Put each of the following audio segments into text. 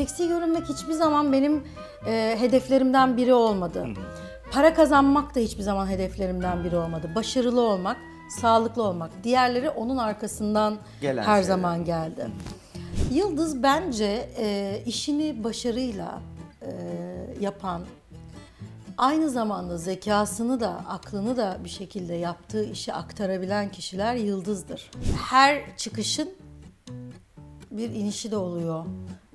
Seksi görünmek hiçbir zaman benim e, hedeflerimden biri olmadı. Para kazanmak da hiçbir zaman hedeflerimden biri olmadı. Başarılı olmak, sağlıklı olmak. Diğerleri onun arkasından Gelen her şeyler. zaman geldi. Yıldız bence e, işini başarıyla e, yapan, aynı zamanda zekasını da aklını da bir şekilde yaptığı işi aktarabilen kişiler yıldızdır. Her çıkışın bir inişi de oluyor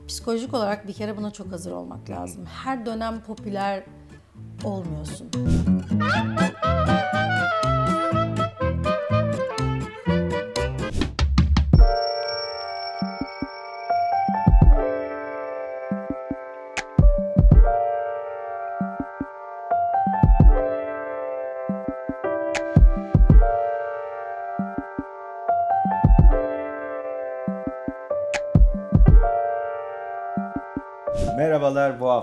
psikolojik olarak bir kere buna çok hazır olmak lazım. Her dönem popüler olmuyorsun.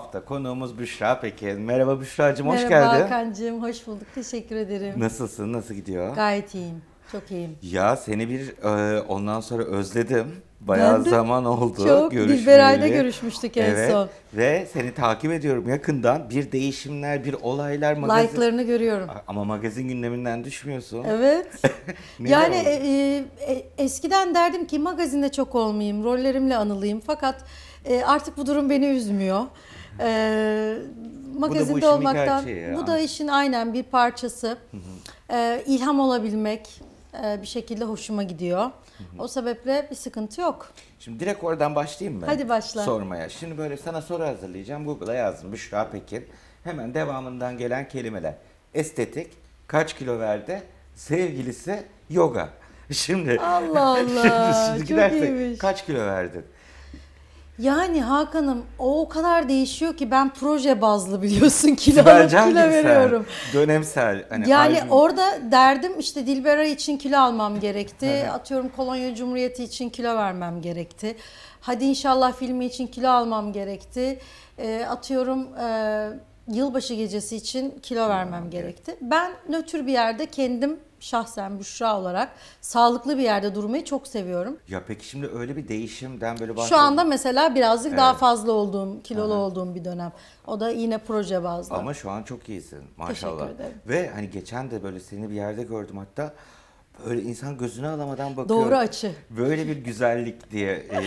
hafta konuğumuz Büşra Peker. Merhaba Büşra'cığım hoş Merhaba geldin. Merhaba Hakan'cığım hoş bulduk teşekkür ederim. Nasılsın nasıl gidiyor? Gayet iyiyim çok iyiyim. Ya seni bir e, ondan sonra özledim. Bayağı ben de zaman oldu çok Dilberay'da görüşmüştük en evet. son. Ve seni takip ediyorum yakından. Bir değişimler, bir olaylar. Magazin... Like'larını görüyorum. Ama magazin gündeminden düşmüyorsun. Evet. yani e, e, e, eskiden derdim ki magazinde çok olmayayım, rollerimle anılayım. Fakat e, artık bu durum beni üzmüyor. Ee, magazinde bu da bu olmaktan bu da işin aynen bir parçası. ee, ilham olabilmek e, bir şekilde hoşuma gidiyor. o sebeple bir sıkıntı yok. Şimdi direkt oradan başlayayım mı? Hadi başla. Sormaya. Şimdi böyle sana soru hazırlayacağım. Google'a yazdım Büşra Pekin. Hemen devamından gelen kelimeler. Estetik, kaç kilo verdi, sevgilisi yoga. Şimdi Allah Allah. şimdi, şimdi çok gidersek, iyiymiş. Kaç kilo verdin? Yani Hakan'ım o o kadar değişiyor ki ben proje bazlı biliyorsun kilo alıp kilo veriyorum. Dönemsel. Hani yani ayrım. orada derdim işte Dilbera için kilo almam gerekti. Evet. Atıyorum Kolonya Cumhuriyeti için kilo vermem gerekti. Hadi inşallah filmi için kilo almam gerekti. E, atıyorum e, yılbaşı gecesi için kilo vermem hmm, gerekti. Ben nötr bir yerde kendim şahsen Büşra olarak sağlıklı bir yerde durmayı çok seviyorum. Ya peki şimdi öyle bir değişimden böyle bahsediyorum. Şu anda mesela birazcık evet. daha fazla olduğum, kilolu Aha. olduğum bir dönem. O da yine proje bazlı. Ama şu an çok iyisin maşallah. Teşekkür ederim. Ve hani geçen de böyle seni bir yerde gördüm hatta. Böyle insan gözünü alamadan bakıyor. Doğru açı. Böyle bir güzellik diye. E,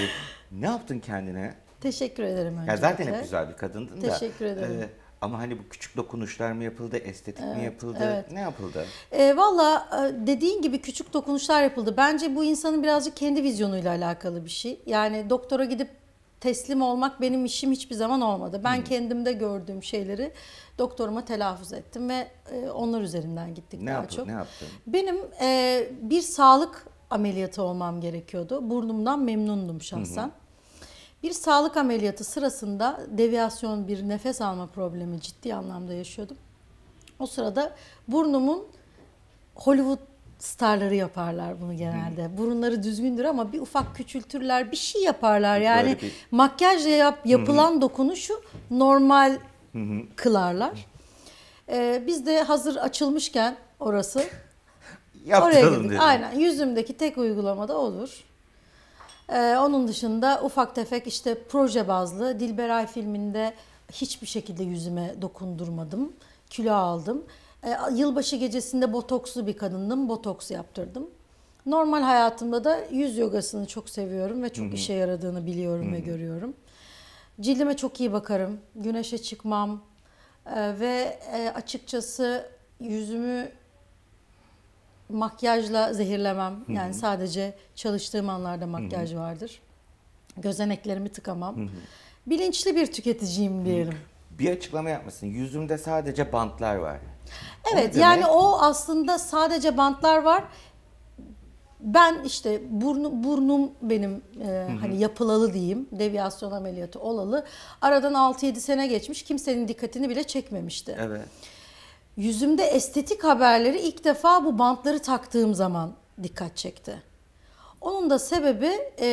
ne yaptın kendine? Teşekkür ederim öncelikle. Ya zaten hep güzel bir kadındın Teşekkür da. Teşekkür ederim. E, ama hani bu küçük dokunuşlar mı yapıldı, estetik evet, mi yapıldı, evet. ne yapıldı? Ee, e, Valla dediğin gibi küçük dokunuşlar yapıldı. Bence bu insanın birazcık kendi vizyonuyla alakalı bir şey. Yani doktora gidip teslim olmak benim işim hiçbir zaman olmadı. Ben hmm. kendimde gördüğüm şeyleri doktoruma telaffuz ettim ve e, onlar üzerinden gittik ne daha yaptın, çok. Ne yaptın? Benim e, bir sağlık ameliyatı olmam gerekiyordu. Burnumdan memnundum şahsen. Hı bir sağlık ameliyatı sırasında deviyasyon bir nefes alma problemi ciddi anlamda yaşıyordum. O sırada burnumun Hollywood starları yaparlar bunu genelde. Hmm. Burunları düzgündür ama bir ufak küçültürler, bir şey yaparlar. Yani Öyle bir... makyajla yap, yapılan hmm. dokunuşu normal hmm. kılarlar. Ee, biz de hazır açılmışken orası Yaptıralım oraya gittik. Dedim. Aynen yüzümdeki tek uygulamada olur. Ee, onun dışında ufak tefek işte proje bazlı Dilberay filminde hiçbir şekilde yüzüme dokundurmadım. Kilo aldım. Ee, yılbaşı gecesinde botokslu bir kadındım. Botoks yaptırdım. Normal hayatımda da yüz yogasını çok seviyorum ve çok Hı-hı. işe yaradığını biliyorum Hı-hı. ve görüyorum. Cildime çok iyi bakarım. Güneşe çıkmam ee, ve e, açıkçası yüzümü makyajla zehirlemem. Yani Hı-hı. sadece çalıştığım anlarda makyaj Hı-hı. vardır. Gözeneklerimi tıkamam. Hı-hı. Bilinçli bir tüketiciyim diyelim. Bir açıklama yapmasın. Yüzümde sadece bantlar var. Evet o yani demek... o aslında sadece bantlar var. Ben işte burnu, burnum benim e, hani yapılalı diyeyim. Deviasyon ameliyatı olalı. Aradan 6-7 sene geçmiş. Kimsenin dikkatini bile çekmemişti. Evet yüzümde estetik haberleri ilk defa bu bantları taktığım zaman dikkat çekti. Onun da sebebi e,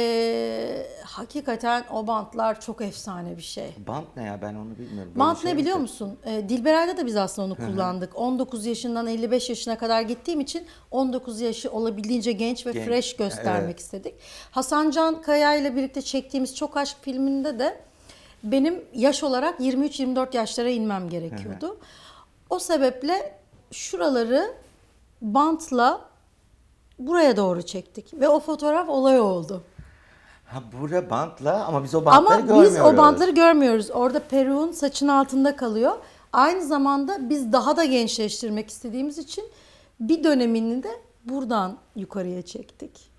hakikaten o bantlar çok efsane bir şey. Bant ne ya ben onu bilmiyorum. Böyle bant şey ne biliyor mi? musun? E, Dilberay'da da biz aslında onu kullandık. 19 yaşından 55 yaşına kadar gittiğim için 19 yaşı olabildiğince genç ve genç. fresh göstermek evet. istedik. Hasan Can Kaya ile birlikte çektiğimiz Çok Aşk filminde de benim yaş olarak 23-24 yaşlara inmem gerekiyordu. Hı hı. O sebeple şuraları bantla buraya doğru çektik ve o fotoğraf olay oldu. Ha buraya bantla ama biz o bantları ama görmüyoruz. Ama biz o bantları görmüyoruz. Orada peruğun saçın altında kalıyor. Aynı zamanda biz daha da gençleştirmek istediğimiz için bir dönemini de buradan yukarıya çektik.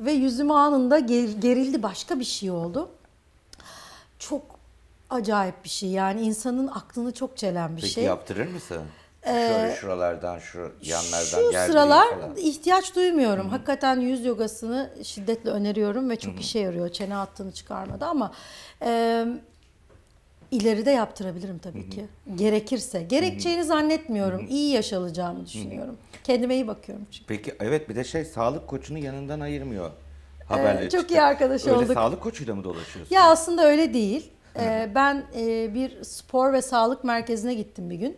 Ve yüzüm anında gerildi başka bir şey oldu. Çok acayip bir şey. Yani insanın aklını çok çelen bir Peki, şey. Peki yaptırır mısın? Ee, Şöyle şuralardan, şu yanlardan Şu sıralar falan. ihtiyaç duymuyorum. Hı-hı. Hakikaten yüz yogasını şiddetle öneriyorum ve çok Hı-hı. işe yarıyor. Çene attığını çıkarmadı ama e, ileride yaptırabilirim tabii Hı-hı. ki. Gerekirse. Gerekeceğini Hı-hı. zannetmiyorum. Hı-hı. İyi yaş düşünüyorum. Hı-hı. Kendime iyi bakıyorum çünkü. Peki evet bir de şey sağlık koçunu yanından ayırmıyor. Ee, haberleri ee, çok çıktı. iyi arkadaş öyle olduk. Öyle sağlık koçuyla mı dolaşıyorsun? Ya aslında öyle değil ee, ben e, bir spor ve sağlık merkezine gittim bir gün.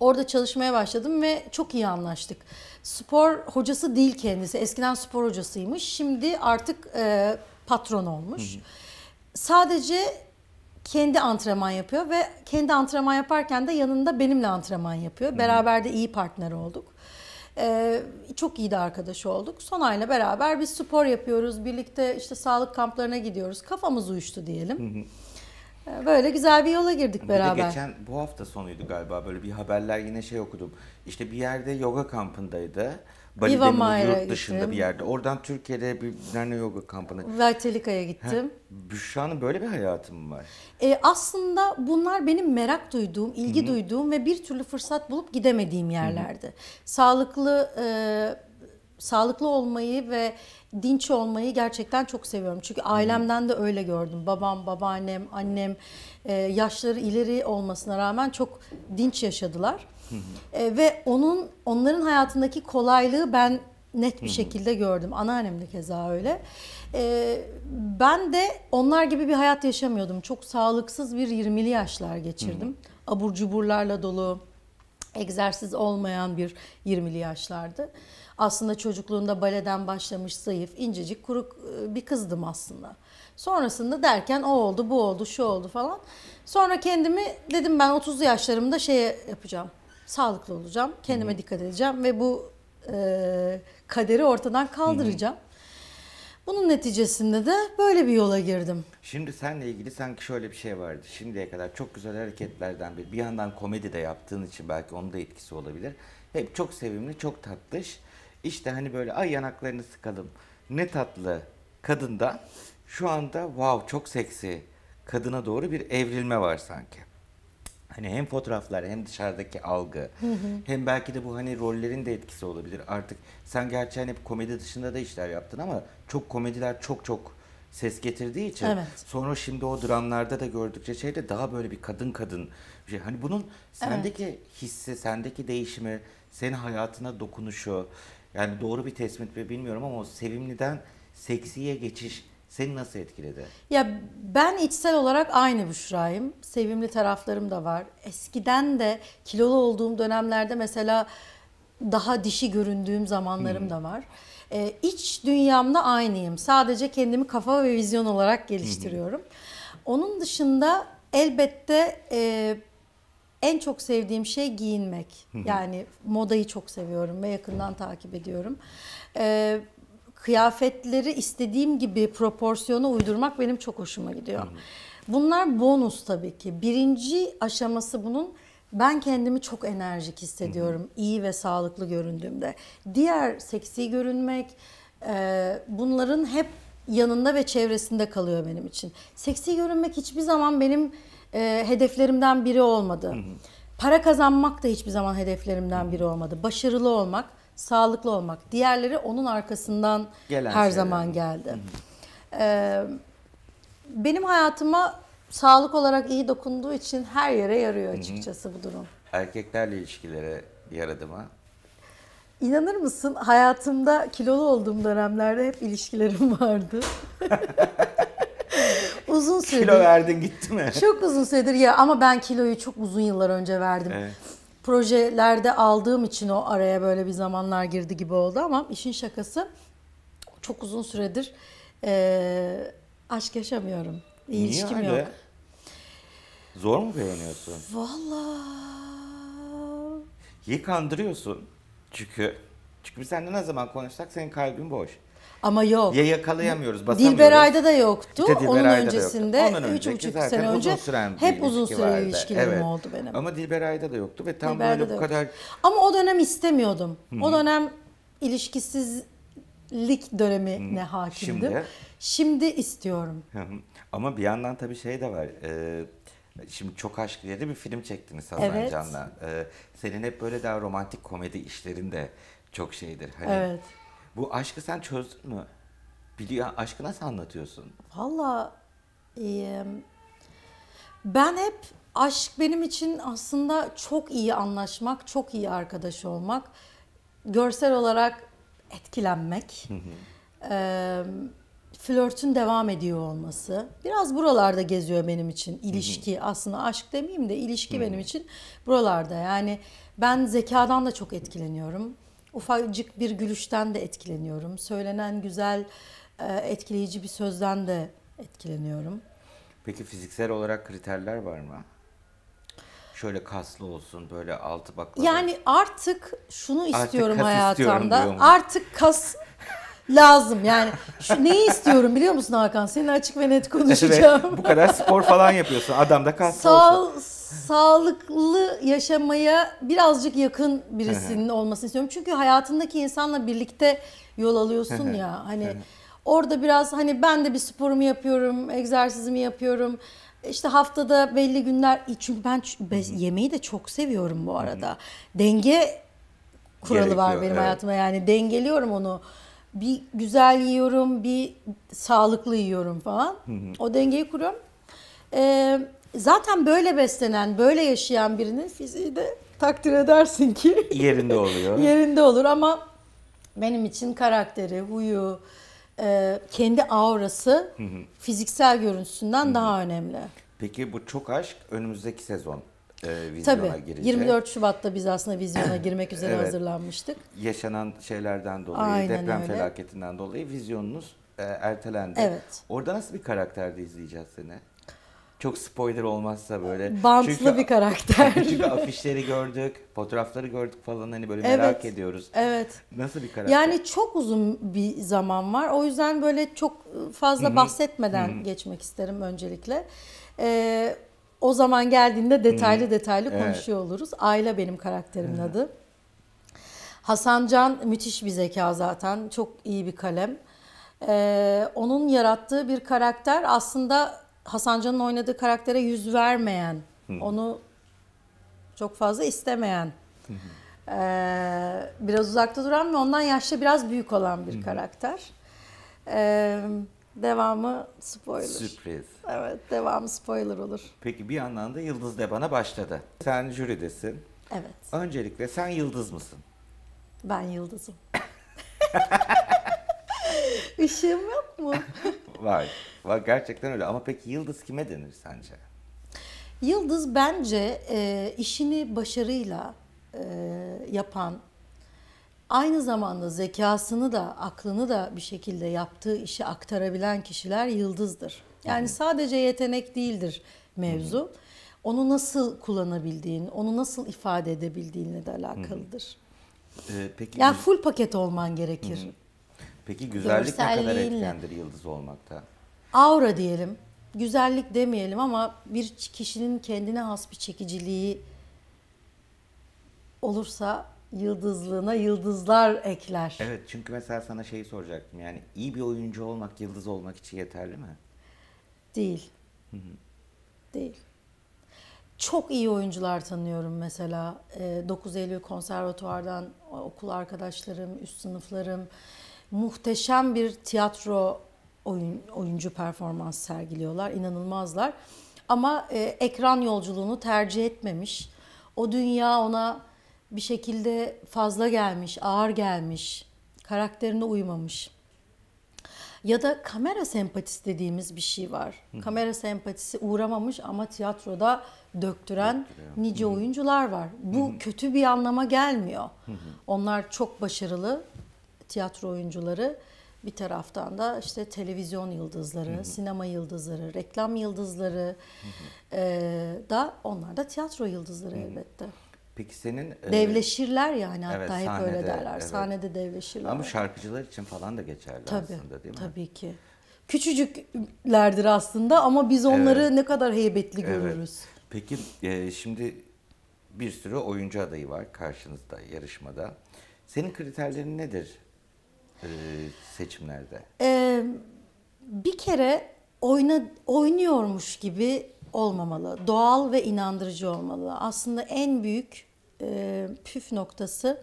Orada çalışmaya başladım ve çok iyi anlaştık. Spor hocası değil kendisi. Eskiden spor hocasıymış. Şimdi artık e, patron olmuş. Hı hı. Sadece kendi antrenman yapıyor ve kendi antrenman yaparken de yanında benimle antrenman yapıyor. Hı hı. Beraber de iyi partner olduk. Ee, çok iyi de arkadaş olduk. ayla beraber biz spor yapıyoruz. Birlikte işte sağlık kamplarına gidiyoruz. Kafamız uyuştu diyelim. Ee, böyle güzel bir yola girdik bir beraber. geçen bu hafta sonuydu galiba böyle bir haberler yine şey okudum. İşte bir yerde yoga kampındaydı. Bali'de yurt dışında gittim. bir yerde. Oradan Türkiye'de bir nerede yoga kampına. Vertelika'ya gittim. Heh, Büşra'nın böyle bir hayatım var? E, aslında bunlar benim merak duyduğum, ilgi Hı-hı. duyduğum ve bir türlü fırsat bulup gidemediğim yerlerdi. Hı-hı. Sağlıklı e, sağlıklı olmayı ve dinç olmayı gerçekten çok seviyorum. Çünkü ailemden de öyle gördüm. Babam, babaannem, annem e, yaşları ileri olmasına rağmen çok dinç yaşadılar. E, ve onun onların hayatındaki kolaylığı ben net bir şekilde gördüm. Anneannem de keza öyle. E, ben de onlar gibi bir hayat yaşamıyordum. Çok sağlıksız bir 20'li yaşlar geçirdim. Abur cuburlarla dolu, egzersiz olmayan bir 20'li yaşlardı. Aslında çocukluğunda baleden başlamış zayıf, incecik, kuruk e, bir kızdım aslında. Sonrasında derken o oldu, bu oldu, şu oldu falan. Sonra kendimi dedim ben 30'lu yaşlarımda şeye yapacağım sağlıklı olacağım, kendime Hı-hı. dikkat edeceğim ve bu e, kaderi ortadan kaldıracağım. Hı-hı. Bunun neticesinde de böyle bir yola girdim. Şimdi seninle ilgili sanki şöyle bir şey vardı. Şimdiye kadar çok güzel hareketlerden bir, Bir yandan komedi de yaptığın için belki onun da etkisi olabilir. Hep çok sevimli, çok tatlış. İşte hani böyle ay yanaklarını sıkalım. Ne tatlı kadında şu anda wow çok seksi kadına doğru bir evrilme var sanki. Hani hem fotoğraflar hem dışarıdaki algı hı hı. hem belki de bu hani rollerin de etkisi olabilir. Artık sen gerçekten hep hani komedi dışında da işler yaptın ama çok komediler çok çok ses getirdiği için evet. sonra şimdi o dramlarda da gördükçe şeyde daha böyle bir kadın kadın bir şey. Hani bunun sendeki evet. hissi, sendeki değişimi, senin hayatına dokunuşu yani doğru bir tespit mi bilmiyorum ama o sevimliden seksiye geçiş seni nasıl etkiledi? Ya ben içsel olarak aynı Büşra'yım. Sevimli taraflarım da var. Eskiden de kilolu olduğum dönemlerde mesela daha dişi göründüğüm zamanlarım hmm. da var. Ee, iç dünyamda aynıyım. Sadece kendimi kafa ve vizyon olarak geliştiriyorum. Onun dışında elbette e, en çok sevdiğim şey giyinmek. yani modayı çok seviyorum ve yakından takip ediyorum. Ee, kıyafetleri istediğim gibi proporsiyona uydurmak benim çok hoşuma gidiyor. Bunlar bonus tabii ki. Birinci aşaması bunun ben kendimi çok enerjik hissediyorum. iyi ve sağlıklı göründüğümde. Diğer seksi görünmek e, bunların hep yanında ve çevresinde kalıyor benim için. Seksi görünmek hiçbir zaman benim e, hedeflerimden biri olmadı. Para kazanmak da hiçbir zaman hedeflerimden biri olmadı. Başarılı olmak sağlıklı olmak. Diğerleri onun arkasından Gelen her şeyler. zaman geldi. Ee, benim hayatıma sağlık olarak iyi dokunduğu için her yere yarıyor açıkçası bu durum. Erkeklerle ilişkilere yaradı mı? İnanır mısın hayatımda kilolu olduğum dönemlerde hep ilişkilerim vardı. uzun süredir. Kilo verdin gitti mi? Çok uzun süredir ya ama ben kiloyu çok uzun yıllar önce verdim. Evet projelerde aldığım için o araya böyle bir zamanlar girdi gibi oldu ama işin şakası çok uzun süredir e, aşk yaşamıyorum. İyi Niye ilişkim öyle? yok. Zor mu beğeniyorsun? Valla. İyi kandırıyorsun. Çünkü çünkü biz seninle ne zaman konuşsak senin kalbin boş. Ama yok. Ya yakalayamıyoruz, basamıyoruz. Dilberay'da da yoktu. İşte Dilberay'da Onun öncesinde, da yoktu. Onun 3,5 sene önce uzun süren hep uzun süre ilişkilerim evet. oldu benim. Ama Dilberay'da da yoktu ve tam Dilberay'da böyle bu kadar... Ama o dönem istemiyordum. Hmm. O dönem ilişkisizlik dönemine hmm. hakimdim. Şimdi? Şimdi istiyorum. Ama bir yandan tabii şey de var. Ee, Şimdi Çok Aşk diye de bir film çektiniz Hasan evet. Can'la. Ee, senin hep böyle daha romantik komedi işlerin de çok şeydir. Hani evet. Bu aşkı sen çözdün mü? Biliyor, aşkı nasıl anlatıyorsun? Valla e, ben hep aşk benim için aslında çok iyi anlaşmak, çok iyi arkadaş olmak, görsel olarak etkilenmek, e, flörtün devam ediyor olması. Biraz buralarda geziyor benim için ilişki. aslında aşk demeyeyim de ilişki benim için buralarda. Yani ben zekadan da çok etkileniyorum ufacık bir gülüşten de etkileniyorum. Söylenen güzel, e, etkileyici bir sözden de etkileniyorum. Peki fiziksel olarak kriterler var mı? Şöyle kaslı olsun, böyle altı baklava. Yani artık şunu istiyorum artık hayatımda. Istiyorum artık kas lazım. Yani şu neyi istiyorum biliyor musun Hakan? Seninle açık ve net konuşacağım. Evet, bu kadar spor falan yapıyorsun. Adam da kaslı Sağ, olsun sağlıklı yaşamaya birazcık yakın birisinin olmasını istiyorum. Çünkü hayatındaki insanla birlikte yol alıyorsun ya hani orada biraz hani ben de bir sporumu yapıyorum, egzersizimi yapıyorum. İşte haftada belli günler çünkü ben yemeği de çok seviyorum bu arada. Denge kuralı Gerekiyor, var benim evet. hayatımda yani dengeliyorum onu. Bir güzel yiyorum, bir sağlıklı yiyorum falan. O dengeyi kuruyorum. Ee, zaten böyle beslenen, böyle yaşayan birinin fiziği de takdir edersin ki yerinde oluyor. yerinde olur ama benim için karakteri, huyu, e, kendi aurası fiziksel görüntüsünden daha önemli. Peki bu çok aşk önümüzdeki sezon e, vizyona Tabii, girecek. 24 Şubat'ta biz aslında vizyona girmek üzere evet. hazırlanmıştık. Yaşanan şeylerden dolayı, Aynen deprem öyle. felaketinden dolayı vizyonunuz e, ertelendi. Evet. Orada nasıl bir karakterde izleyeceğiz seni? çok spoiler olmazsa böyle. Bantlı çünkü, bir karakter. çünkü afişleri gördük, fotoğrafları gördük falan hani böyle evet, merak ediyoruz. Evet. Nasıl bir karakter? Yani çok uzun bir zaman var. O yüzden böyle çok fazla Hı-hı. bahsetmeden Hı-hı. geçmek isterim öncelikle. Ee, o zaman geldiğinde detaylı Hı-hı. detaylı evet. konuşuyor oluruz. Ayla benim karakterimin Hı-hı. adı. Hasan Can müthiş bir zeka zaten. Çok iyi bir kalem. Ee, onun yarattığı bir karakter aslında Hasancan'ın oynadığı karaktere yüz vermeyen, Hı. onu çok fazla istemeyen, Hı. ee, biraz uzakta duran ve ondan yaşta biraz büyük olan bir Hı. karakter. Ee, devamı spoiler. Sürpriz. Evet, devamı spoiler olur. Peki bir yandan da Yıldız Deban'a başladı. Sen jüridesin. Evet. Öncelikle sen Yıldız mısın? Ben Yıldız'ım. Işığım yok mu? Vay, Var gerçekten öyle ama peki yıldız kime denir sence? Yıldız bence e, işini başarıyla e, yapan, aynı zamanda zekasını da aklını da bir şekilde yaptığı işi aktarabilen kişiler yıldızdır. Yani hı sadece yetenek değildir mevzu. hı Onu nasıl kullanabildiğin, onu nasıl ifade edebildiğinle de alakalıdır. hı Ee, peki yani full paket olman gerekir. hı Peki güzellik ne kadar etkendir yıldız olmakta? Aura diyelim. Güzellik demeyelim ama bir kişinin kendine has bir çekiciliği olursa yıldızlığına yıldızlar ekler. Evet çünkü mesela sana şeyi soracaktım. Yani iyi bir oyuncu olmak yıldız olmak için yeterli mi? Değil. Değil. Çok iyi oyuncular tanıyorum mesela. 9 ee, Eylül Konservatuvar'dan okul arkadaşlarım, üst sınıflarım muhteşem bir tiyatro oyun, oyuncu performans sergiliyorlar. İnanılmazlar. Ama e, ekran yolculuğunu tercih etmemiş. O dünya ona bir şekilde fazla gelmiş, ağır gelmiş, karakterine uymamış. Ya da kamera sempatisi dediğimiz bir şey var. Kamera sempatisi uğramamış ama tiyatroda döktüren nice oyuncular var. Bu kötü bir anlama gelmiyor. Onlar çok başarılı tiyatro oyuncuları bir taraftan da işte televizyon yıldızları, Hı-hı. sinema yıldızları, reklam yıldızları Hı-hı. e, da onlar da tiyatro yıldızları hı elbette. Peki senin devleşirler yani evet, hatta hep öyle derler. Evet. Sahnede devleşirler. Ama şarkıcılar için falan da geçerli tabii, aslında değil mi? Tabii ki. Küçücüklerdir aslında ama biz onları evet. ne kadar heybetli evet. görürüz. Peki e, şimdi bir sürü oyuncu adayı var karşınızda yarışmada. Senin kriterlerin nedir e, seçimlerde? Ee, bir kere oyna, oynuyormuş gibi olmamalı. Doğal ve inandırıcı olmalı. Aslında en büyük e, püf noktası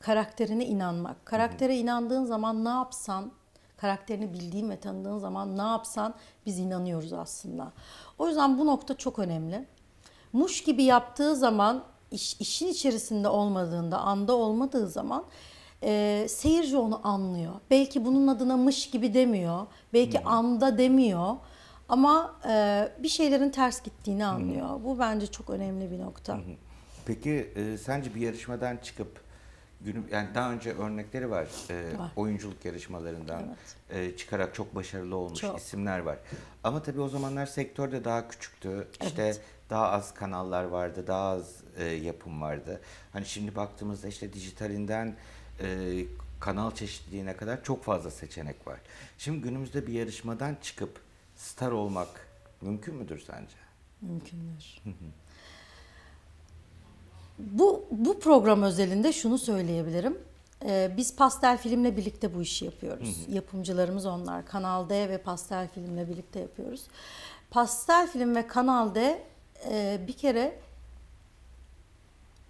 karakterine inanmak. Karaktere Hı-hı. inandığın zaman ne yapsan, karakterini bildiğin ve tanıdığın zaman ne yapsan biz inanıyoruz aslında. O yüzden bu nokta çok önemli. Muş gibi yaptığı zaman, iş, işin içerisinde olmadığında, anda olmadığı zaman e, seyirci onu anlıyor. Belki bunun adına mış gibi demiyor. Belki hmm. anda demiyor. Ama e, bir şeylerin ters gittiğini hmm. anlıyor. Hmm. Bu bence çok önemli bir nokta. Hmm. Peki e, sence bir yarışmadan çıkıp günüm yani daha önce örnekleri var, e, var. oyunculuk yarışmalarından evet. e, çıkarak çok başarılı olmuş çok. isimler var. Ama tabii o zamanlar sektör de daha küçüktü. Evet. İşte daha az kanallar vardı, daha az e, yapım vardı. Hani şimdi baktığımızda işte dijitalinden e, kanal çeşitliliğine kadar çok fazla seçenek var. Şimdi günümüzde bir yarışmadan çıkıp star olmak mümkün müdür sence? Mümkündür. bu, bu program özelinde şunu söyleyebilirim. Ee, biz Pastel Film'le birlikte bu işi yapıyoruz. Hı hı. Yapımcılarımız onlar. Kanal D ve Pastel Film'le birlikte yapıyoruz. Pastel Film ve Kanal D e, bir kere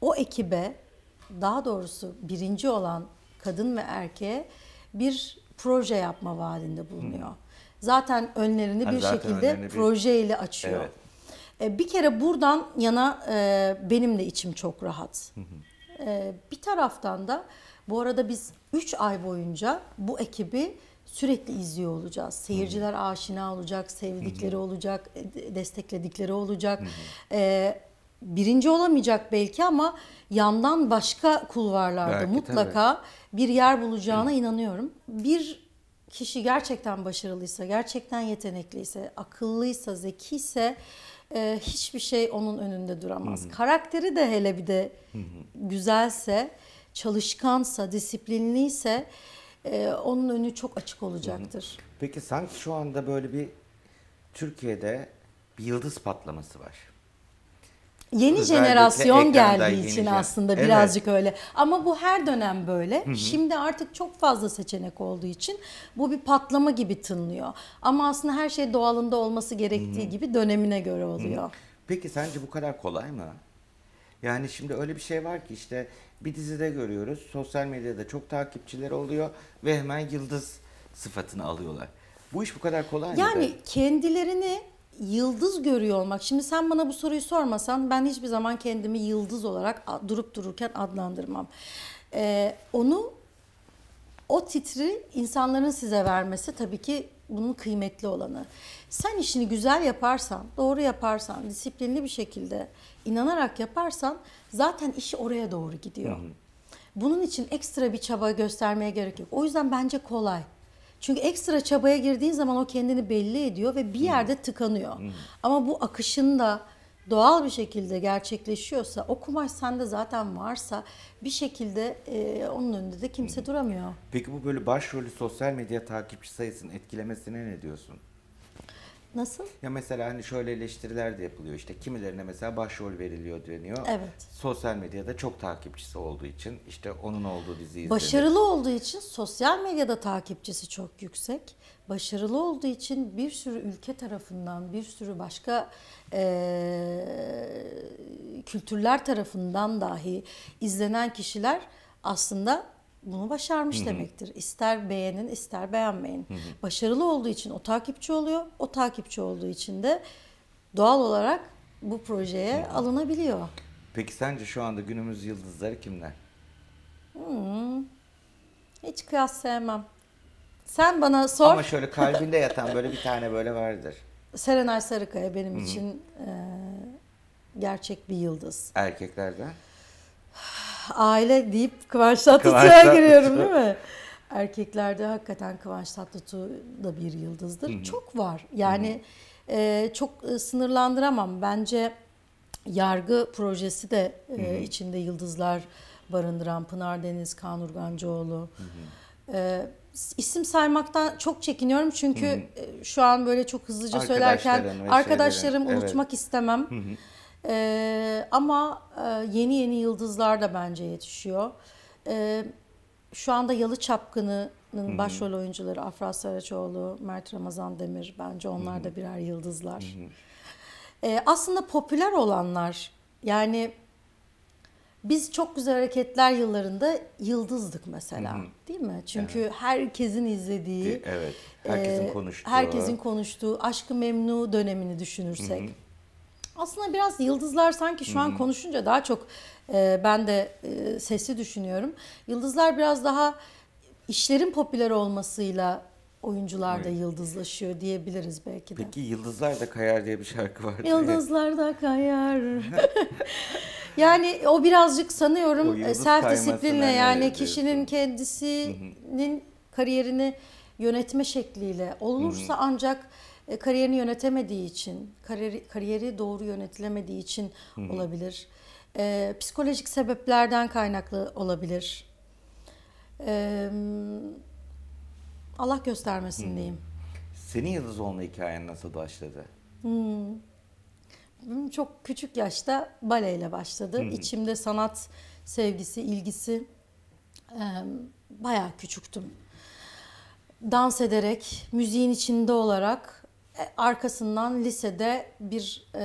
o ekibe daha doğrusu birinci olan kadın ve erkeğe bir proje yapma vaadinde bulunuyor. Zaten önlerini yani bir zaten şekilde önlerini projeyle bir... açıyor. Evet. E, bir kere buradan yana e, benim de içim çok rahat. E, bir taraftan da bu arada biz 3 ay boyunca bu ekibi sürekli izliyor olacağız. Seyirciler aşina olacak, sevdikleri olacak, destekledikleri olacak birinci olamayacak belki ama yandan başka kulvarlarda belki, mutlaka tabii. bir yer bulacağına Hı. inanıyorum. Bir kişi gerçekten başarılıysa, gerçekten yetenekliyse, akıllıysa, zekiyse e, hiçbir şey onun önünde duramaz. Hı-hı. Karakteri de hele bir de Hı-hı. güzelse, çalışkansa, disiplinliyse e, onun önü çok açık olacaktır. Hı-hı. Peki sanki şu anda böyle bir Türkiye'de bir yıldız patlaması var. Yeni Özellikle jenerasyon geldiği için yeni aslında evet. birazcık öyle. Ama bu her dönem böyle. Hı hı. Şimdi artık çok fazla seçenek olduğu için bu bir patlama gibi tınlıyor. Ama aslında her şey doğalında olması gerektiği hı gibi dönemine göre oluyor. Hı Peki sence bu kadar kolay mı? Yani şimdi öyle bir şey var ki işte bir dizide görüyoruz. Sosyal medyada çok takipçiler oluyor ve hemen yıldız sıfatını alıyorlar. Bu iş bu kadar kolay mı? Yani kendilerini yıldız görüyor olmak. Şimdi sen bana bu soruyu sormasan ben hiçbir zaman kendimi yıldız olarak durup dururken adlandırmam. Ee, onu o titri insanların size vermesi tabii ki bunun kıymetli olanı. Sen işini güzel yaparsan, doğru yaparsan, disiplinli bir şekilde inanarak yaparsan zaten işi oraya doğru gidiyor. Bunun için ekstra bir çaba göstermeye gerek yok. O yüzden bence kolay. Çünkü ekstra çabaya girdiğin zaman o kendini belli ediyor ve bir yerde tıkanıyor. Hmm. Ama bu akışın da doğal bir şekilde gerçekleşiyorsa, o kumaş sende zaten varsa bir şekilde e, onun önünde de kimse duramıyor. Peki bu böyle başrolü sosyal medya takipçi sayısının etkilemesine ne diyorsun? Nasıl? Ya mesela hani şöyle eleştiriler de yapılıyor işte kimilerine mesela başrol veriliyor deniyor. Evet. Sosyal medyada çok takipçisi olduğu için işte onun olduğu diziyi izlenir. Başarılı olduğu için sosyal medyada takipçisi çok yüksek. Başarılı olduğu için bir sürü ülke tarafından bir sürü başka e, kültürler tarafından dahi izlenen kişiler aslında bunu başarmış Hı-hı. demektir. İster beğenin ister beğenmeyin. Hı-hı. Başarılı olduğu için o takipçi oluyor. O takipçi olduğu için de doğal olarak bu projeye Hı-hı. alınabiliyor. Peki sence şu anda günümüz yıldızları kimler? Hmm. Hiç kıyas sevmem. Sen bana sor. Ama şöyle kalbinde yatan böyle bir tane böyle vardır. Serenay Sarıkaya benim Hı-hı. için e, gerçek bir yıldız. Erkeklerden? aile deyip Kıvanç Tatlıtuğ'a giriyorum değil mi? Erkeklerde hakikaten Kıvanç Tatlıtuğ da bir yıldızdır. Hı-hı. Çok var. Yani Hı -hı. e, çok e, sınırlandıramam. Bence yargı projesi de e, Hı içinde yıldızlar barındıran Pınar Deniz, Kaan Urgancıoğlu. E, isim saymaktan çok çekiniyorum çünkü Hı-hı. E, şu an böyle çok hızlıca söylerken arkadaşlarım unutmak evet. istemem. Hı-hı ee, ama e, yeni yeni yıldızlar da bence yetişiyor. Ee, şu anda Yalı Çapkını'nın hmm. başrol oyuncuları Afra Saraçoğlu, Mert Ramazan Demir bence onlar da birer yıldızlar. Hmm. Ee, aslında popüler olanlar yani biz çok güzel hareketler yıllarında yıldızdık mesela. Hı Değil mi? Çünkü evet. herkesin izlediği, evet. herkesin e, konuştuğu, herkesin konuştuğu Aşkı Memnu dönemini düşünürsek. Hı aslında biraz yıldızlar sanki şu an konuşunca daha çok e, ben de e, sesi düşünüyorum. Yıldızlar biraz daha işlerin popüler olmasıyla oyuncular da yıldızlaşıyor diyebiliriz belki de. Peki Yıldızlar da Kayar diye bir şarkı var. Yıldızlar da kayar. yani o birazcık sanıyorum e, yıldız self disiplinle yani kişinin kendisinin kariyerini yönetme şekliyle olursa ancak e, kariyerini yönetemediği için, kariyeri, kariyeri doğru yönetilemediği için Hı-hı. olabilir. E, psikolojik sebeplerden kaynaklı olabilir. E, Allah göstermesin Hı-hı. diyeyim. Senin yıldız olma hikayen nasıl başladı? Hmm. hmm çok küçük yaşta baleyle başladı. Hmm. İçimde sanat sevgisi, ilgisi e, bayağı küçüktüm. Dans ederek, müziğin içinde olarak e, arkasından lisede bir e,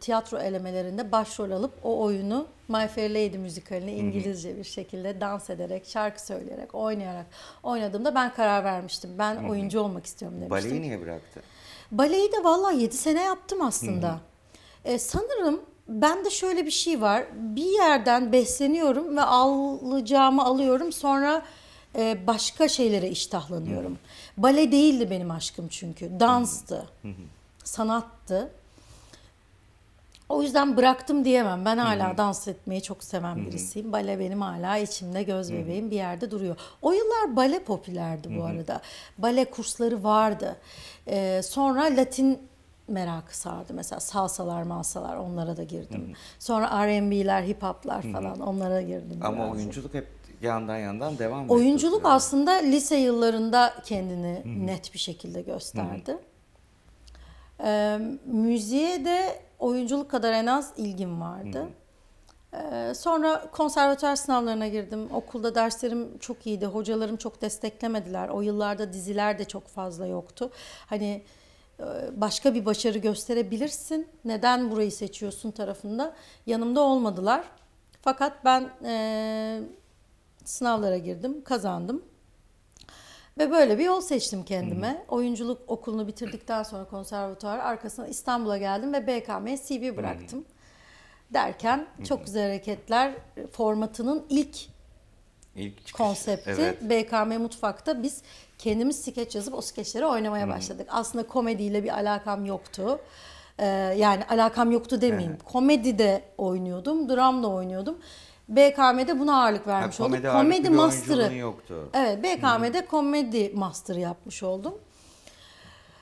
tiyatro elemelerinde başrol alıp o oyunu My Fair Lady müzikalini İngilizce bir şekilde dans ederek, şarkı söyleyerek, oynayarak oynadığımda ben karar vermiştim. Ben Hı-hı. oyuncu olmak istiyorum demiştim. Baleyi niye bıraktı? Baleyi de valla 7 sene yaptım aslında. E, sanırım ben de şöyle bir şey var. Bir yerden besleniyorum ve alacağımı alıyorum. Sonra e, başka şeylere iştahlanıyorum. Hı-hı. Bale değildi benim aşkım çünkü. Danstı. sanattı. O yüzden bıraktım diyemem. Ben hala dans etmeyi çok seven birisiyim. Bale benim hala içimde göz bebeğim bir yerde duruyor. O yıllar bale popülerdi bu arada. Bale kursları vardı. Ee, sonra Latin merakı sardı. Mesela salsalar, malsalar onlara da girdim. Sonra R&B'ler, hip hop'lar falan onlara girdim. Ama birazcık. oyunculuk hep yandan yandan devam ediyor. Oyunculuk ettim. aslında lise yıllarında kendini Hı-hı. net bir şekilde gösterdi. hı ee, müziğe de oyunculuk kadar en az ilgim vardı. hı ee, Sonra konservatuar sınavlarına girdim. Okulda derslerim çok iyiydi. Hocalarım çok desteklemediler. O yıllarda diziler de çok fazla yoktu. Hani e, başka bir başarı gösterebilirsin. Neden burayı seçiyorsun tarafında yanımda olmadılar. Fakat ben e, sınavlara girdim, kazandım. Ve böyle bir yol seçtim kendime. Hmm. Oyunculuk okulunu bitirdikten sonra konservatuvar arkasına İstanbul'a geldim ve BKM'ye CV bıraktım. Hmm. Derken çok güzel hareketler formatının ilk İlk çıkış. konsepti evet. BKM Mutfak'ta biz kendimiz skeç yazıp o skeçleri oynamaya hmm. başladık. Aslında komediyle bir alakam yoktu. Ee, yani alakam yoktu demeyeyim. Evet. Komedide oynuyordum, dramda oynuyordum. BKM'de buna ağırlık vermiş ha, oldum. Komedi master'ı. yoktu. Evet, BKM'de Hı. komedi master yapmış oldum.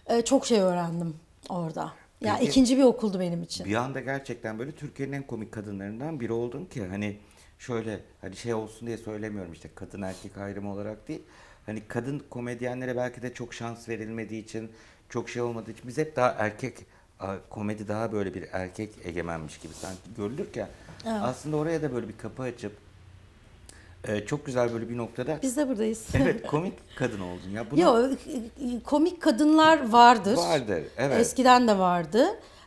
Ee, çok şey öğrendim orada. Ya Peki, ikinci bir okuldu benim için. Bir anda gerçekten böyle Türkiye'nin en komik kadınlarından biri oldum ki hani şöyle hani şey olsun diye söylemiyorum işte kadın erkek ayrımı olarak değil. Hani kadın komedyenlere belki de çok şans verilmediği için çok şey olmadığı için biz hep daha erkek komedi daha böyle bir erkek egemenmiş gibi sanki görülürken evet. aslında oraya da böyle bir kapı açıp ee, çok güzel böyle bir noktada. Biz de buradayız. Evet komik kadın oldun ya. Bunu... Yo, e, e, komik kadınlar vardır. Vardır evet. Eskiden de vardı.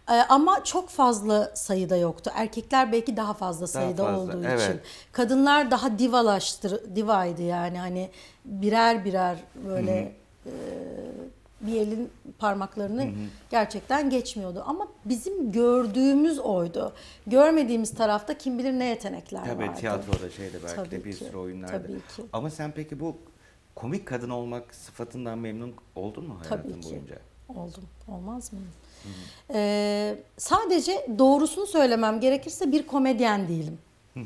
Ee, ama çok fazla sayıda yoktu. Erkekler belki daha fazla sayıda daha fazla, olduğu evet. için. Kadınlar daha divalaştır, divaydı yani hani birer birer böyle... Hı-hı. E, bir elin parmaklarını hı hı. gerçekten geçmiyordu. Ama bizim gördüğümüz oydu. Görmediğimiz tarafta kim bilir ne yetenekler Tabii, vardı. Tabii tiyatroda şeyde belki Tabii de ki. bir sürü oyunlarda. Tabii ki. Ama sen peki bu komik kadın olmak sıfatından memnun oldun mu hayatın Tabii ki. boyunca? Oldum. Olmaz mı? Ee, sadece doğrusunu söylemem gerekirse bir komedyen değilim. Hı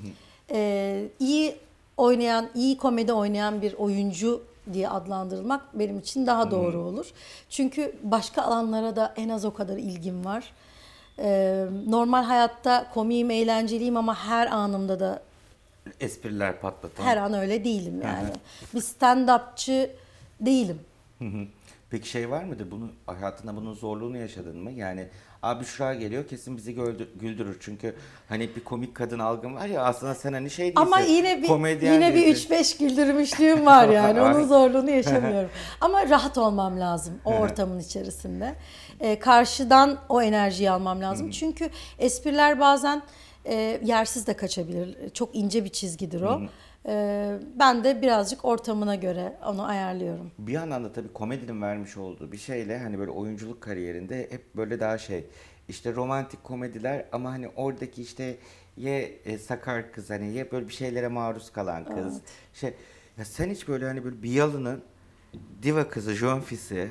Ee, iyi oynayan, iyi komedi oynayan bir oyuncu diye adlandırılmak benim için daha doğru olur. Çünkü başka alanlara da en az o kadar ilgim var. Ee, normal hayatta komiyim, eğlenceliyim ama her anımda da espriler patlatan. Her an öyle değilim yani. bir stand-upçı değilim. Peki şey var mıdır? Bunu hayatında bunun zorluğunu yaşadın mı? Yani Abi Büşra geliyor kesin bizi güldürür. Çünkü hani bir komik kadın algım var ya aslında sen hani şey değilsin. Ama yine bir yine bir 3-5 güldürmüşlüğüm var yani. Onun zorluğunu yaşamıyorum. Ama rahat olmam lazım o ortamın içerisinde. Ee, karşıdan o enerjiyi almam lazım. Çünkü espriler bazen e, yersiz de kaçabilir. Çok ince bir çizgidir o. Ee, ben de birazcık ortamına göre onu ayarlıyorum. Bir yandan da tabii komedinin vermiş olduğu bir şeyle hani böyle oyunculuk kariyerinde hep böyle daha şey işte romantik komediler ama hani oradaki işte ye e, sakar kız hani ye böyle bir şeylere maruz kalan kız. Evet. Şey ya sen hiç böyle hani böyle bir yalının diva kızı, jönfisi,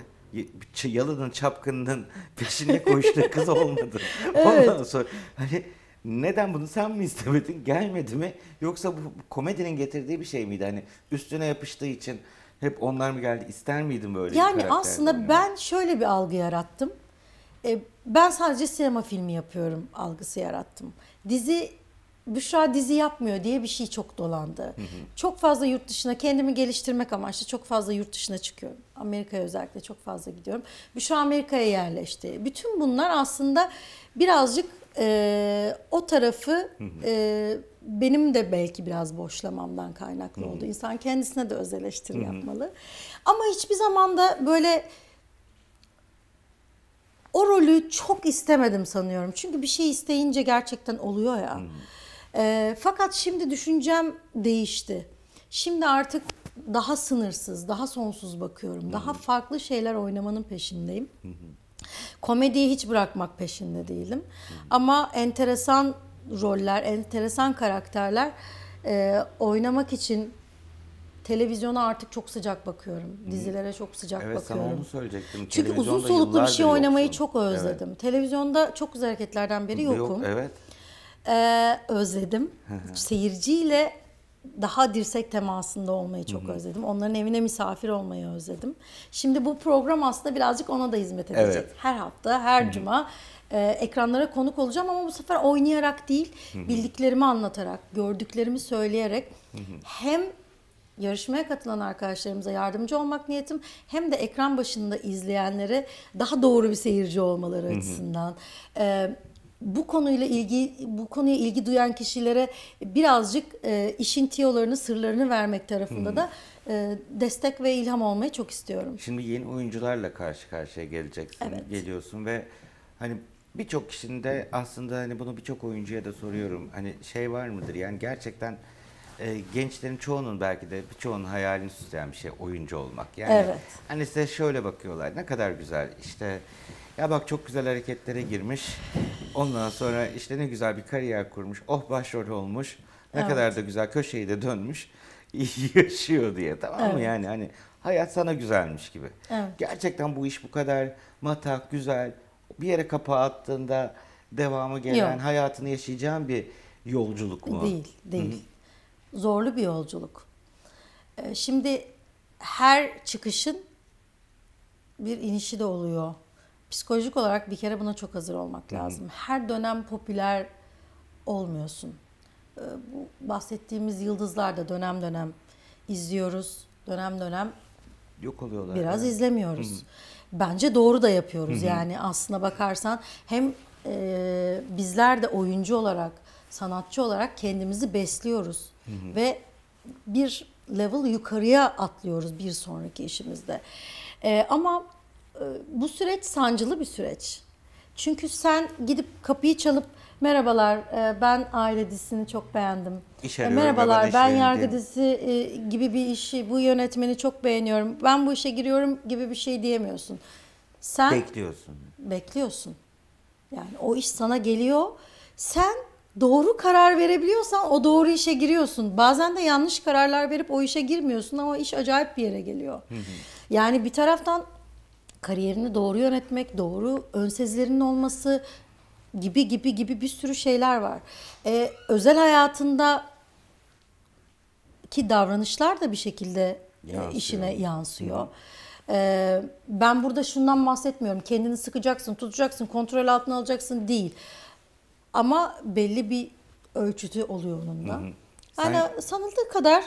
yalının çapkının peşinde koştuğu kız olmadı. evet. Ondan sonra hani neden bunu sen mi istemedin? Gelmedi mi? Yoksa bu komedinin getirdiği bir şey miydi? Hani üstüne yapıştığı için hep onlar mı geldi? İster miydin böyle Yani bir aslında yani? ben şöyle bir algı yarattım. E, ben sadece sinema filmi yapıyorum algısı yarattım. Dizi Büşra dizi yapmıyor diye bir şey çok dolandı. Hı hı. Çok fazla yurt dışına kendimi geliştirmek amaçlı çok fazla yurt dışına çıkıyorum. Amerika'ya özellikle çok fazla gidiyorum. Büşra Amerika'ya yerleşti. Bütün bunlar aslında birazcık e, o tarafı e, benim de belki biraz boşlamamdan kaynaklı Hı-hı. oldu. İnsan kendisine de öz eleştiri yapmalı. Ama hiçbir zaman da böyle o rolü çok istemedim sanıyorum. Çünkü bir şey isteyince gerçekten oluyor ya. E, fakat şimdi düşüncem değişti. Şimdi artık daha sınırsız, daha sonsuz bakıyorum. Daha Hı-hı. farklı şeyler oynamanın peşindeyim. Hı-hı. Komediyi hiç bırakmak peşinde değilim. Ama enteresan roller, enteresan karakterler e, oynamak için televizyona artık çok sıcak bakıyorum. Dizilere çok sıcak evet, bakıyorum. Evet sana onu söyleyecektim. Çünkü uzun soluklu bir şey oynamayı çok özledim. Evet. Televizyonda çok güzel hareketlerden biri yokum. Yok, evet. Ee, özledim. Seyirciyle daha dirsek temasında olmayı çok Hı-hı. özledim. Onların evine misafir olmayı özledim. Şimdi bu program aslında birazcık ona da hizmet edecek. Evet. Her hafta, her Hı-hı. cuma e, ekranlara konuk olacağım ama bu sefer oynayarak değil, Hı-hı. bildiklerimi anlatarak, gördüklerimi söyleyerek Hı-hı. hem yarışmaya katılan arkadaşlarımıza yardımcı olmak niyetim hem de ekran başında izleyenlere daha doğru bir seyirci olmaları Hı-hı. açısından. E, bu konuyla ilgi bu konuya ilgi duyan kişilere birazcık e, işin tiyolarını, sırlarını vermek tarafında hmm. da e, destek ve ilham olmayı çok istiyorum. Şimdi yeni oyuncularla karşı karşıya geleceksin, evet. geliyorsun ve hani birçok kişinin de aslında hani bunu birçok oyuncuya da soruyorum. Hani şey var mıdır? Yani gerçekten e, gençlerin çoğunun belki de birçoğunun hayalini süsleyen bir şey oyuncu olmak. Yani evet. hani size şöyle bakıyorlar. Ne kadar güzel. işte ya bak çok güzel hareketlere girmiş. Ondan sonra işte ne güzel bir kariyer kurmuş. Oh başrol olmuş. Ne evet. kadar da güzel köşeyi de dönmüş. yaşıyor diye tamam evet. mı yani hani hayat sana güzelmiş gibi. Evet. Gerçekten bu iş bu kadar matak, güzel. Bir yere kapağı attığında devamı gelen, Yok. hayatını yaşayacağın bir yolculuk mu? Değil, değil. Hı-hı. Zorlu bir yolculuk. Ee, şimdi her çıkışın bir inişi de oluyor psikolojik olarak bir kere buna çok hazır olmak lazım. Her dönem popüler olmuyorsun. Ee, bu bahsettiğimiz yıldızlar da dönem dönem izliyoruz. Dönem dönem yok oluyorlar. Biraz yani. izlemiyoruz. Hı-hı. Bence doğru da yapıyoruz. Hı-hı. Yani aslına bakarsan hem e, bizler de oyuncu olarak, sanatçı olarak kendimizi besliyoruz Hı-hı. ve bir level yukarıya atlıyoruz bir sonraki işimizde. E, ama ee, bu süreç sancılı bir süreç. Çünkü sen gidip kapıyı çalıp merhabalar e, ben aile dizisini çok beğendim. İş e, merhabalar ben yargı dizisi e, gibi bir işi bu yönetmeni çok beğeniyorum. Ben bu işe giriyorum gibi bir şey diyemiyorsun. Sen bekliyorsun. Bekliyorsun. Yani o iş sana geliyor. Sen doğru karar verebiliyorsan o doğru işe giriyorsun. Bazen de yanlış kararlar verip o işe girmiyorsun ama iş acayip bir yere geliyor. Hı hı. Yani bir taraftan kariyerini doğru yönetmek, doğru ön olması gibi gibi gibi bir sürü şeyler var. Ee, özel hayatında ki davranışlar da bir şekilde e, yansıyor. işine yansıyor. Ee, ben burada şundan bahsetmiyorum. Kendini sıkacaksın, tutacaksın, kontrol altına alacaksın değil. Ama belli bir ölçütü oluyor onun da. Yani sanıldığı kadar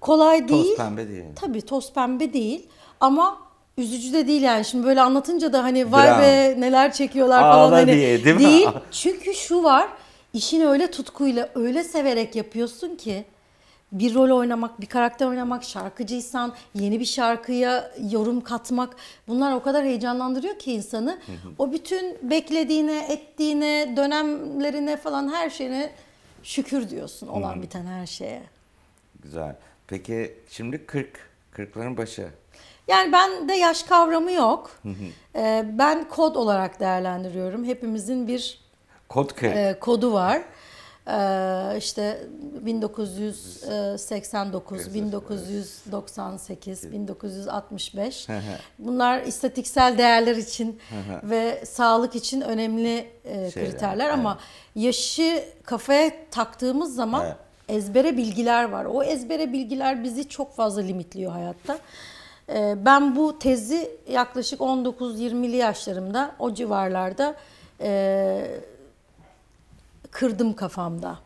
kolay değil. Toz pembe değil. Tabii toz pembe değil ama üzücü de değil yani. Şimdi böyle anlatınca da hani vay Dram. be neler çekiyorlar Ağla falan hani diye, değil, değil. Çünkü şu var. işini öyle tutkuyla, öyle severek yapıyorsun ki bir rol oynamak, bir karakter oynamak, şarkıcıysan yeni bir şarkıya yorum katmak bunlar o kadar heyecanlandırıyor ki insanı. O bütün beklediğine, ettiğine, dönemlerine falan her şeyine şükür diyorsun olan hı biten her şeye. Güzel. Peki şimdi 40, kırkların başı. Yani ben de yaş kavramı yok. Hı ee, ben kod olarak değerlendiriyorum. Hepimizin bir kod e, kodu var. E, işte 1989, 1998, 1965. Bunlar istatiksel değerler için ve sağlık için önemli e, kriterler ama evet. yaşı kafaya taktığımız zaman ezbere bilgiler var. O ezbere bilgiler bizi çok fazla limitliyor hayatta. Ee, ben bu tezi yaklaşık 19-20'li yaşlarımda o civarlarda e, kırdım kafamda.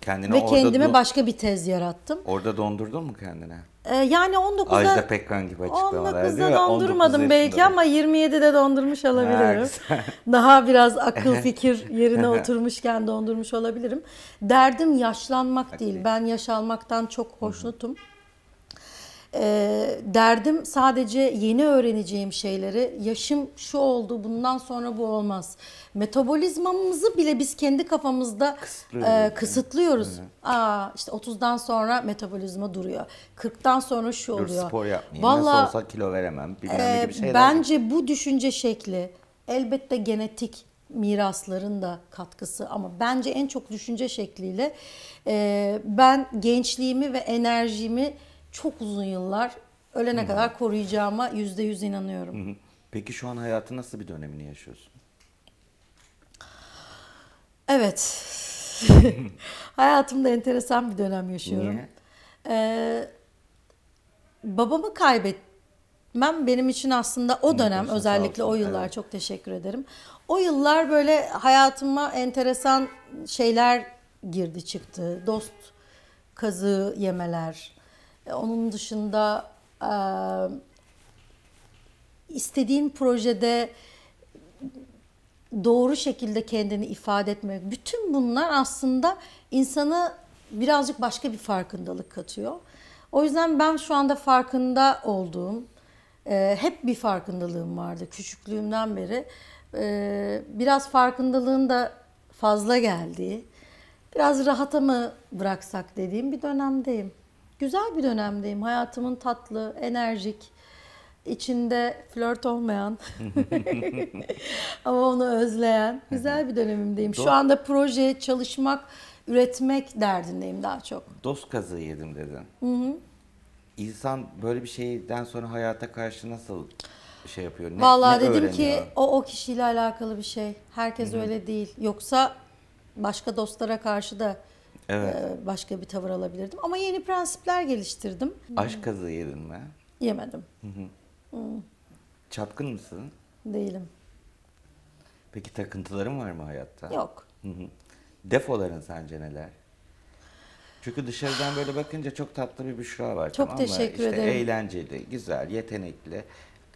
Kendine Ve kendime başka bir tez yarattım. Orada dondurdun mu kendine? Ee, yani 19'da Ajda Pekkan gibi açıklamalar 19'da dondurmadım 19 belki ama 27'de dondurmuş olabilirim. Daha biraz akıl fikir yerine oturmuşken dondurmuş olabilirim. Derdim yaşlanmak değil. Ben yaş almaktan çok hoşnutum e, derdim sadece yeni öğreneceğim şeyleri yaşım şu oldu bundan sonra bu olmaz. Metabolizmamızı bile biz kendi kafamızda e, kısıtlıyoruz. Evet. Aa işte 30'dan sonra metabolizma duruyor. 40'tan sonra şu oluyor. Dur, spor yapmayayım. Vallahi, Nasıl olsa kilo veremem. Bilmem e, gibi Bence bu düşünce şekli elbette genetik mirasların da katkısı ama bence en çok düşünce şekliyle e, ben gençliğimi ve enerjimi çok uzun yıllar ölene Hı. kadar koruyacağıma yüzde yüz inanıyorum. Peki şu an hayatı nasıl bir dönemini yaşıyorsun? Evet. Hayatımda enteresan bir dönem yaşıyorum. Niye? Ee, babamı kaybetmem benim için aslında o dönem özellikle o yıllar evet. çok teşekkür ederim. O yıllar böyle hayatıma enteresan şeyler girdi çıktı. Dost kazığı yemeler, e, onun dışında e, istediğin projede doğru şekilde kendini ifade etmek. Bütün bunlar aslında insanı birazcık başka bir farkındalık katıyor. O yüzden ben şu anda farkında olduğum, e, hep bir farkındalığım vardı küçüklüğümden beri. E, biraz farkındalığın da fazla geldiği, biraz rahata mı bıraksak dediğim bir dönemdeyim güzel bir dönemdeyim. Hayatımın tatlı, enerjik, içinde flört olmayan ama onu özleyen güzel bir dönemimdeyim. Şu anda proje, çalışmak, üretmek derdindeyim daha çok. Dost kazığı yedim dedin. Hı hı. İnsan böyle bir şeyden sonra hayata karşı nasıl şey yapıyor? Ne, Vallahi ne dedim öğreniyor? ki o o kişiyle alakalı bir şey. Herkes Hı-hı. öyle değil. Yoksa başka dostlara karşı da Evet. Ee, başka bir tavır alabilirdim. Ama yeni prensipler geliştirdim. Aşk kazığı yedin mi? Yemedim. Çapkın mısın? Değilim. Peki takıntıların var mı hayatta? Yok. Defoların sence neler? Çünkü dışarıdan böyle bakınca çok tatlı bir Büşra var. Çok tamam mı? teşekkür işte ederim. Eğlenceli, güzel, yetenekli.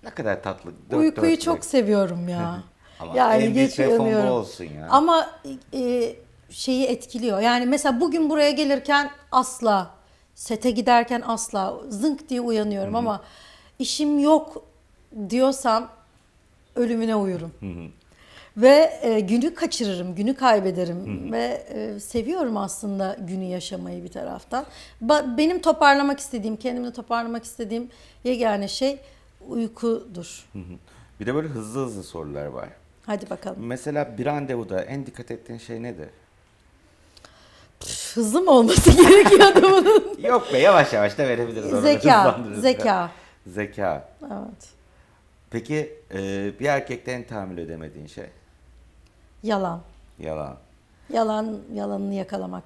Ne kadar tatlı. Dört Uykuyu dörtlük. çok seviyorum ya. Ama yani en büyük telefon olsun ya. Ama e, şeyi etkiliyor. Yani mesela bugün buraya gelirken asla, sete giderken asla zınk diye uyanıyorum Hı-hı. ama işim yok diyorsam ölümüne uyurum. Hı-hı. Ve e, günü kaçırırım, günü kaybederim Hı-hı. ve e, seviyorum aslında günü yaşamayı bir taraftan. Ba- benim toparlamak istediğim, kendimi toparlamak istediğim yegane şey uykudur. Hı-hı. Bir de böyle hızlı hızlı sorular var. Hadi bakalım. Mesela bir randevuda en dikkat ettiğin şey nedir? hızlı mı olması gerekiyordu bunun? Yok be yavaş yavaş da verebiliriz. Zeka. Zeka. Zeka. Evet. Peki e, bir erkekten tahammül edemediğin şey? Yalan. Yalan. Yalan, yalanını yakalamak.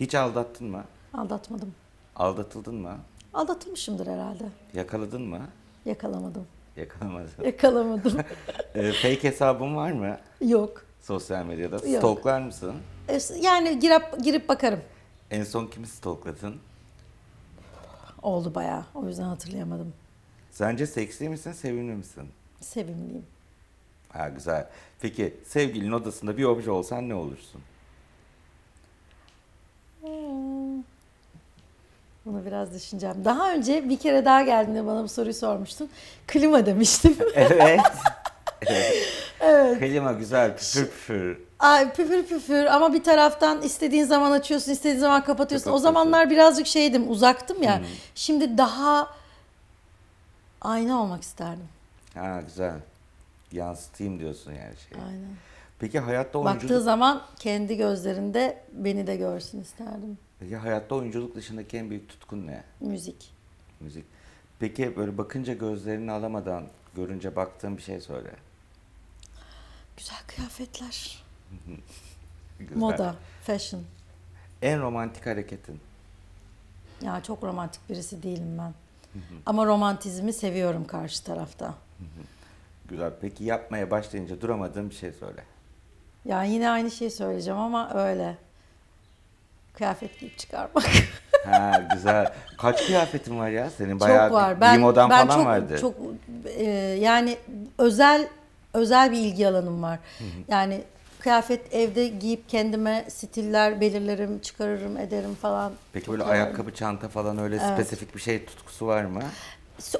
Hiç aldattın mı? Aldatmadım. Aldatıldın mı? Aldatılmışımdır herhalde. Yakaladın mı? Yakalamadım. Yakalamadım. Yakalamadım. e, fake hesabın var mı? Yok. Sosyal medyada. Yok. Stalklar mısın? E, yani girip, girip bakarım. En son kimi stalkladın? Oldu bayağı. O yüzden hatırlayamadım. Sence seksi misin, sevimli misin? Sevimliyim. Ha güzel. Peki sevgilinin odasında bir obje olsan ne olursun? Hmm. Bunu biraz düşüneceğim. Daha önce bir kere daha geldiğinde bana bu soruyu sormuştun. Klima demiştim. evet. evet. evet. Klima güzel püfür püfür. Ay, püfür püfür ama bir taraftan istediğin zaman açıyorsun, istediğin zaman kapatıyorsun. Kapat, e, o zamanlar kapat. birazcık şeydim, uzaktım ya. Hmm. Şimdi daha ayna olmak isterdim. Ha güzel. Yansıtayım diyorsun yani şey. Aynen. Peki hayatta oyunculuk... Baktığı zaman kendi gözlerinde beni de görsün isterdim. Peki hayatta oyunculuk dışındaki en büyük tutkun ne? Müzik. Müzik. Peki böyle bakınca gözlerini alamadan görünce baktığın bir şey söyle. Güzel kıyafetler. Moda, fashion. En romantik hareketin? Ya çok romantik birisi değilim ben. Ama romantizmi seviyorum karşı tarafta. Güzel. Peki yapmaya başlayınca duramadığın bir şey söyle. Ya yine aynı şeyi söyleyeceğim ama öyle. Kıyafet giyip çıkarmak. ha güzel. Kaç kıyafetin var ya? Senin bayağı çok var. Ben, ben falan çok, vardı. Çok e, yani özel özel bir ilgi alanım var. yani kıyafet evde giyip kendime stiller belirlerim, çıkarırım, ederim falan. Peki böyle Tutarım. ayakkabı, çanta falan öyle evet. spesifik bir şey tutkusu var mı?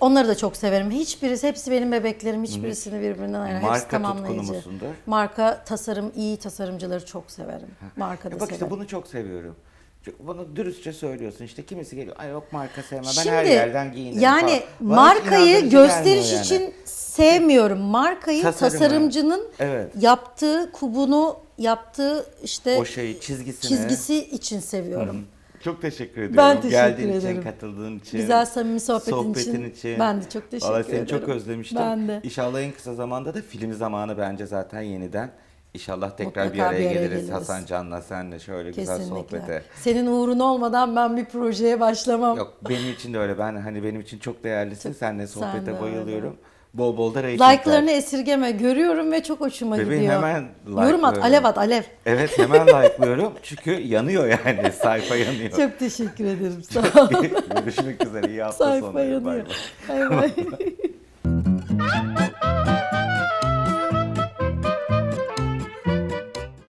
Onları da çok severim. Hiçbirisi, hepsi benim bebeklerim. Hiçbirisini birbirinden ayıran. Marka hepsi tamamlayıcı. musundur? Marka tasarım, iyi tasarımcıları çok severim. Marka e da bak severim. işte bunu çok seviyorum bunu dürüstçe söylüyorsun. işte kimisi geliyor. Ay yok marka sevme. Ben Şimdi, her yerden giyinirim. Yani falan. markayı gösteriş yani. için sevmiyorum. Markayı Tasarımı. tasarımcının evet. yaptığı kubunu yaptığı işte o şey çizgisini çizgisi için seviyorum. Hı. Çok teşekkür ediyorum. Ben teşekkür Geldiğin ederim. için, katıldığın için. Güzel samimi sohbetin, sohbetin için. için. Ben de çok teşekkür Vallahi seni ederim. seni çok özlemiştim. Ben de. İnşallah en kısa zamanda da film zamanı bence zaten yeniden. İnşallah tekrar bir araya, bir araya geliriz. geliriz. Hasan Can'la senle şöyle Kesinlikle. güzel sohbete. Senin uğrun olmadan ben bir projeye başlamam. Yok benim için de öyle. Ben hani benim için çok değerlisin. Çok, Seninle sohbete sen bayılıyorum. Öyle. Bol bol da reytingler. Like'larını esirgeme. Görüyorum ve çok hoşuma Bebeğim gidiyor. hemen like Yorum at, alev at, alev. Evet hemen like'lıyorum. Çünkü yanıyor yani. Sayfa yanıyor. Çok teşekkür ederim. Sağ ol. Görüşmek üzere. İyi hafta Sayfa sonu. Sayfa yanıyor. Bay bay.